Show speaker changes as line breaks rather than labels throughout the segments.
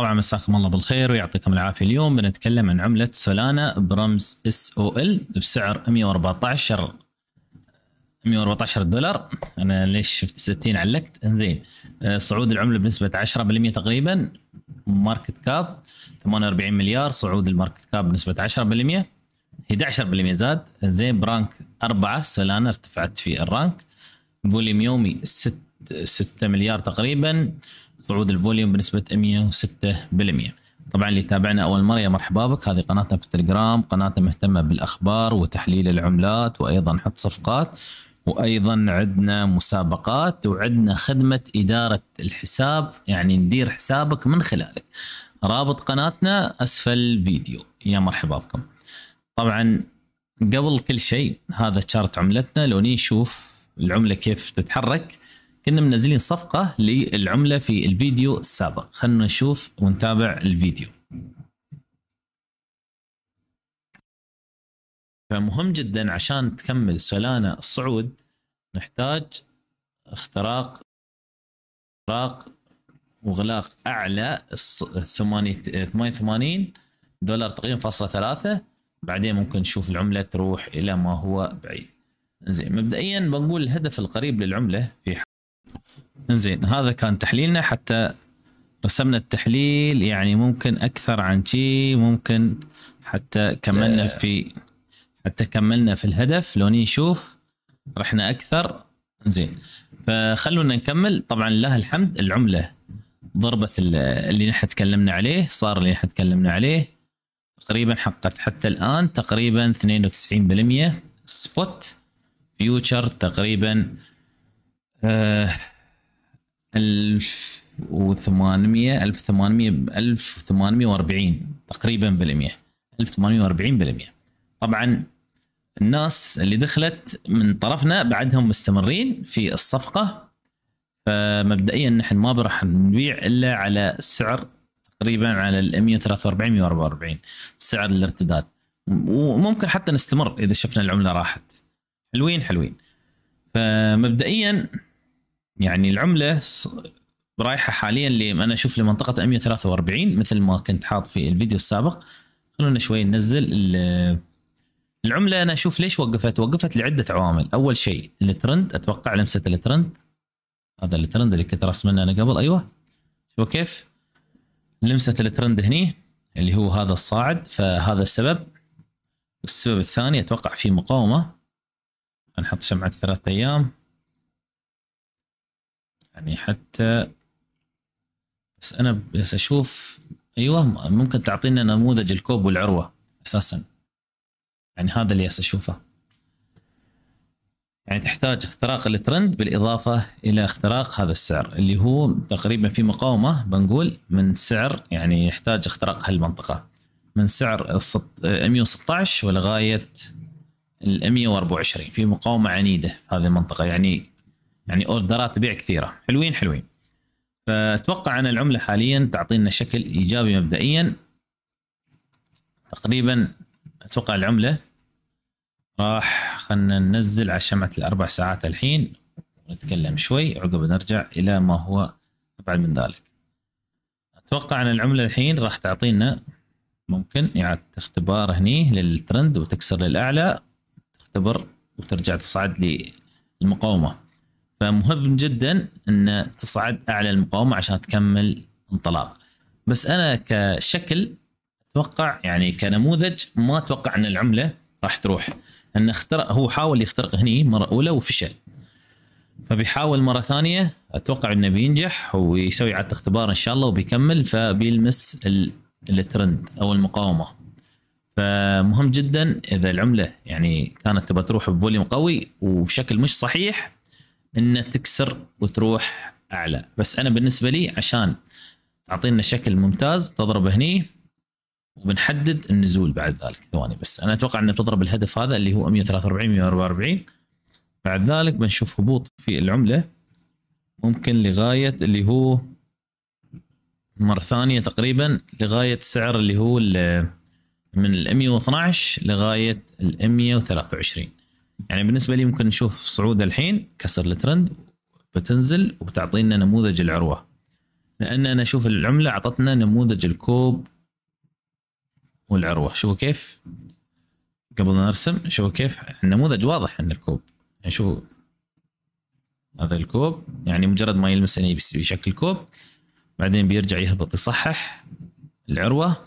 طبعا مساكم الله بالخير ويعطيكم العافيه اليوم بنتكلم عن عمله سولانا برمز اس او ال بسعر 114 114 دولار انا ليش شفت 60 علقت زين آه، صعود العمله بنسبه 10% تقريبا ماركت كاب 48 مليار صعود الماركت كاب بنسبه 10% 11% زاد زين برانك 4 سولانا ارتفعت في الرانك فوليوم يومي 6 6 مليار تقريبا صعود الفوليوم بنسبه 106% طبعا اللي تابعنا اول مره يا مرحبا بك هذه قناتنا في التليجرام قناتنا مهتمه بالاخبار وتحليل العملات وايضا نحط صفقات وايضا عندنا مسابقات وعندنا خدمه اداره الحساب يعني ندير حسابك من خلالك رابط قناتنا اسفل الفيديو يا مرحبا بكم طبعا قبل كل شيء هذا شارت عملتنا لو نشوف العمله كيف تتحرك كنا منزلين صفقة للعملة في الفيديو السابق خلنا نشوف ونتابع الفيديو فمهم جدا عشان تكمل سولانا الصعود نحتاج اختراق اختراق واغلاق اعلى 88 دولار تقريبا فاصلة ثلاثة بعدين ممكن نشوف العملة تروح الى ما هو بعيد زين مبدئيا بنقول الهدف القريب للعملة في زين هذا كان تحليلنا حتى رسمنا التحليل يعني ممكن اكثر عن شي ممكن حتى كملنا في حتى كملنا في الهدف لو نشوف رحنا اكثر زين فخلونا نكمل طبعا لله الحمد العمله ضربت اللي نحن تكلمنا عليه صار اللي نحن تكلمنا عليه تقريبا حققت حتى الان تقريبا 92% سبوت فيوتشر تقريبا آه 1800 1800 1840 تقريبا بالمئة 1840 بالمئة طبعا الناس اللي دخلت من طرفنا بعدهم مستمرين في الصفقة فمبدئيا نحن ما راح نبيع الا على سعر تقريبا على ال 143 144 سعر الارتداد وممكن حتى نستمر اذا شفنا العمله راحت حلوين حلوين فمبدئيا يعني العمله رايحه حاليا اللي انا اشوف لمنطقه 143 مثل ما كنت حاط في الفيديو السابق خلونا شوي ننزل العمله انا اشوف ليش وقفت وقفت لعده عوامل اول شيء الترند اتوقع لمسه الترند هذا الترند اللي كنت رسمنا انا قبل ايوه شوف كيف لمسه الترند هني اللي هو هذا الصاعد فهذا السبب السبب الثاني اتوقع في مقاومه نحط شمعه ثلاثة ايام يعني حتى بس انا بس اشوف ايوه ممكن تعطينا نموذج الكوب والعروه اساسا يعني هذا اللي اشوفه يعني تحتاج اختراق الترند بالاضافه الى اختراق هذا السعر اللي هو تقريبا في مقاومه بنقول من سعر يعني يحتاج اختراق هالمنطقه من سعر 116 ولغايه ال 124 في مقاومه عنيده في هذه المنطقه يعني يعني اوردرات بيع كثيره حلوين حلوين فاتوقع ان العمله حاليا تعطينا شكل ايجابي مبدئيا تقريبا اتوقع العمله راح خلنا ننزل على شمعه الاربع ساعات الحين نتكلم شوي عقب نرجع الى ما هو ابعد من ذلك اتوقع ان العمله الحين راح تعطينا ممكن اعاده اختبار هني للترند وتكسر للاعلى تختبر وترجع تصعد للمقاومه فمهم جدا ان تصعد اعلى المقاومه عشان تكمل انطلاق بس انا كشكل اتوقع يعني كنموذج ما اتوقع ان العمله راح تروح ان اخترق هو حاول يخترق هني مره اولى وفشل فبيحاول مره ثانيه اتوقع انه بينجح ويسوي عاد اختبار ان شاء الله وبيكمل فبيلمس الترند او المقاومه فمهم جدا اذا العمله يعني كانت تبى تروح بفوليوم قوي وبشكل مش صحيح انه تكسر وتروح اعلى بس انا بالنسبه لي عشان تعطينا شكل ممتاز تضرب هني وبنحدد النزول بعد ذلك ثواني بس انا اتوقع انه بتضرب الهدف هذا اللي هو 143 144 بعد ذلك بنشوف هبوط في العمله ممكن لغايه اللي هو مره ثانيه تقريبا لغايه السعر اللي هو من ال 112 لغايه ال 123 يعني بالنسبه لي ممكن نشوف صعود الحين كسر الترند بتنزل وبتعطينا نموذج العروه لان انا اشوف العمله اعطتنا نموذج الكوب والعروه شوفوا كيف قبل ما نرسم شوفوا كيف النموذج واضح ان الكوب يعني شوفوا هذا الكوب يعني مجرد ما يلمس يعني بشكل كوب بعدين بيرجع يهبط يصحح العروه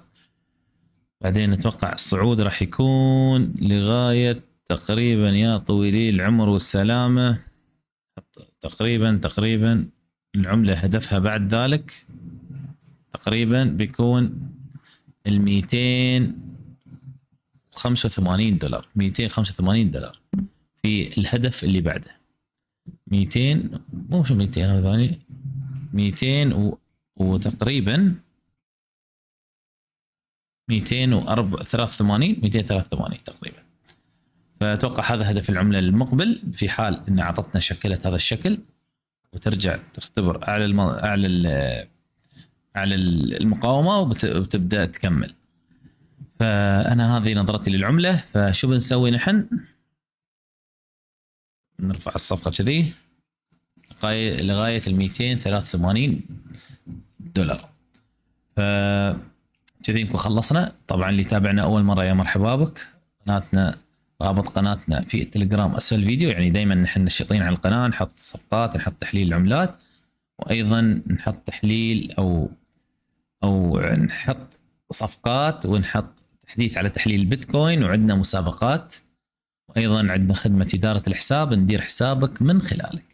بعدين اتوقع الصعود راح يكون لغايه تقريبا يا طويلي العمر والسلامة تقريبا تقريبا العملة هدفها بعد ذلك تقريبا بيكون الميتين خمسة وثمانين دولار ميتين خمسة وثمانين دولار في الهدف اللي بعده ميتين مو شو ميتين ثاني ميتين و... وتقريبا ميتين وأربع ثلاث ثمانين ميتين ثلاث ثمانين تقريبا فاتوقع هذا هدف العمله المقبل في حال ان اعطتنا شكلت هذا الشكل وترجع تختبر اعلى الم... اعلى ال... اعلى المقاومه وبت... وتبدا تكمل فانا هذه نظرتي للعمله فشو بنسوي نحن نرفع الصفقه كذي لغايه ال 283 دولار ف كذي نكون خلصنا طبعا اللي تابعنا اول مره يا مرحبا بك قناتنا رابط قناتنا في التليجرام اسفل الفيديو يعني دائما نحن نشيطين على القناه نحط صفقات نحط تحليل العملات وايضا نحط تحليل او او نحط صفقات ونحط تحديث على تحليل البيتكوين وعندنا مسابقات وايضا عندنا خدمه اداره الحساب ندير حسابك من خلالك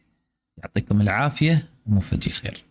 يعطيكم العافيه ومو خير